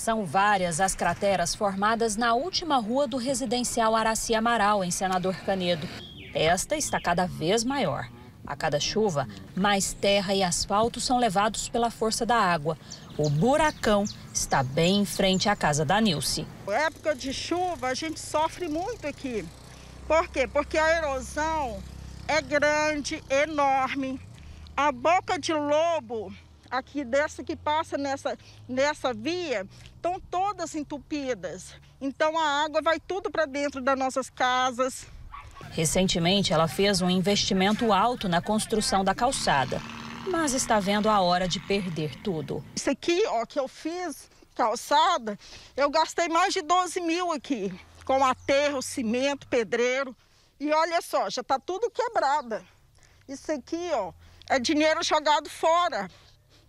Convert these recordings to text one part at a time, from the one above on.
São várias as crateras formadas na última rua do residencial Araci Amaral, em Senador Canedo. Esta está cada vez maior. A cada chuva, mais terra e asfalto são levados pela força da água. O buracão está bem em frente à casa da Nilce. Época de chuva, a gente sofre muito aqui. Por quê? Porque a erosão é grande, enorme. A boca de lobo aqui dessa que passa nessa, nessa via estão todas entupidas. Então a água vai tudo para dentro das nossas casas. Recentemente, ela fez um investimento alto na construção da calçada, mas está vendo a hora de perder tudo. Isso aqui, ó, que eu fiz calçada, eu gastei mais de 12 mil aqui, com aterro, cimento, pedreiro. E olha só, já está tudo quebrada. Isso aqui, ó, é dinheiro jogado fora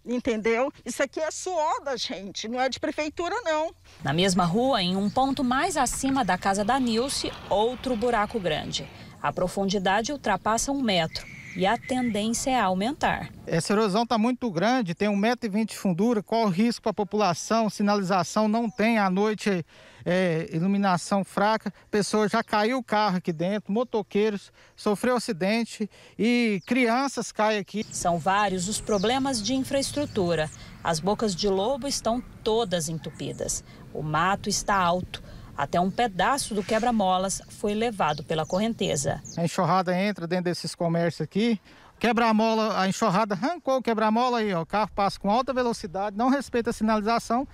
entendeu? Isso aqui é suor da gente, não é de prefeitura, não. Na mesma rua, em um ponto mais acima da casa da Nilce, outro buraco grande. A profundidade ultrapassa um metro e a tendência é aumentar. Essa erosão está muito grande, tem 1,20m de fundura, qual o risco para a população? Sinalização não tem, à noite é, iluminação fraca, pessoa já caiu o carro aqui dentro, motoqueiros, sofreu acidente e crianças caem aqui. São vários os problemas de infraestrutura. As bocas de lobo estão todas entupidas. O mato está alto até um pedaço do quebra-molas foi levado pela correnteza. A enxurrada entra dentro desses comércios aqui, quebra-mola, a enxurrada arrancou o quebra-mola aí, ó, o carro passa com alta velocidade, não respeita a sinalização,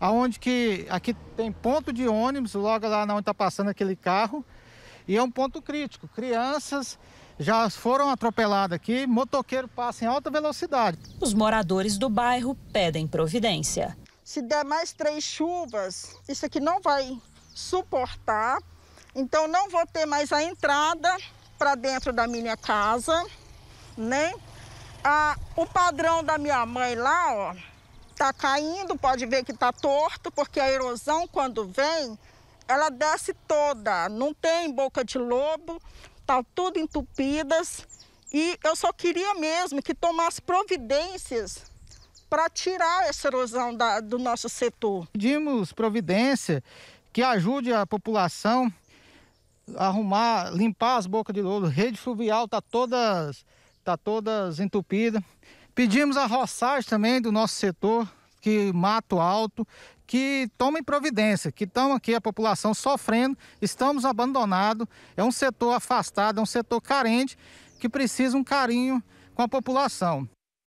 aonde que aqui tem ponto de ônibus, logo lá onde está passando aquele carro, e é um ponto crítico. Crianças já foram atropeladas aqui, motoqueiro passa em alta velocidade. Os moradores do bairro pedem providência. Se der mais três chuvas, isso aqui não vai suportar. Então não vou ter mais a entrada para dentro da minha casa, né? Ah, o padrão da minha mãe lá, ó, tá caindo, pode ver que tá torto, porque a erosão quando vem, ela desce toda, não tem boca de lobo, tá tudo entupidas. E eu só queria mesmo que tomasse providências para tirar essa erosão da, do nosso setor. Pedimos providência que ajude a população a arrumar, limpar as bocas de lodo. Rede fluvial está todas, tá todas entupida. Pedimos a roçagem também do nosso setor, que mato alto, que tomem providência, que estão aqui a população sofrendo, estamos abandonados, é um setor afastado, é um setor carente que precisa um carinho com a população.